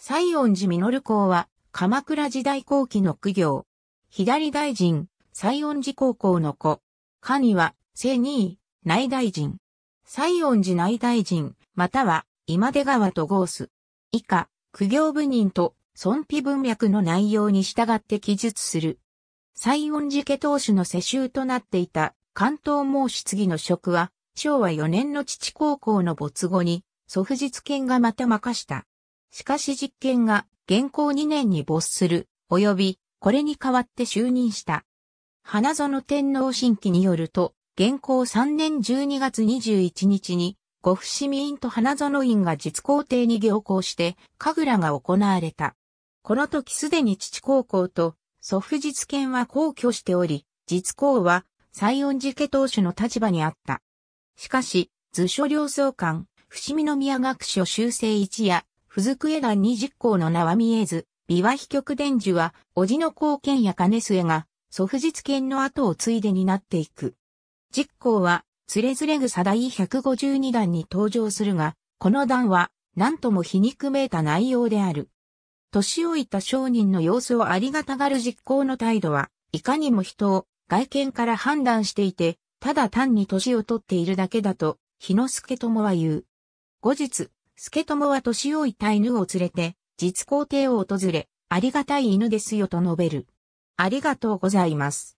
西恩寺実校は、鎌倉時代後期の苦行。左大臣、西恩寺高校の子。下には、正二位、内大臣。西恩寺内大臣、または、今出川とゴース。以下、苦行部人と、尊卑文脈の内容に従って記述する。西恩寺家当主の世襲となっていた、関東申子次の職は、昭和4年の父高校の没後に、祖父実権がまた任した。しかし実験が現行2年に没する、及び、これに代わって就任した。花園天皇新規によると、現行3年12月21日に、五伏市民と花園院が実皇帝に行行して、神楽が行われた。この時すでに父高校と祖父実権は皇居しており、実皇は西園寺家当主の立場にあった。しかし、図書領総監、伏見宮学所修正一夜、付属絵団二実行の名は見えず、美和秘曲伝授は、叔父の貢献や金末が、祖父実権の後を継いでになっていく。実行は、つれずれ草第152段に登場するが、この段は、なんとも皮肉めいた内容である。年老いた商人の様子をありがたがる実行の態度は、いかにも人を外見から判断していて、ただ単に年を取っているだけだと、日之助友は言う。後日、助モは年老いた犬を連れて、実皇帝を訪れ、ありがたい犬ですよと述べる。ありがとうございます。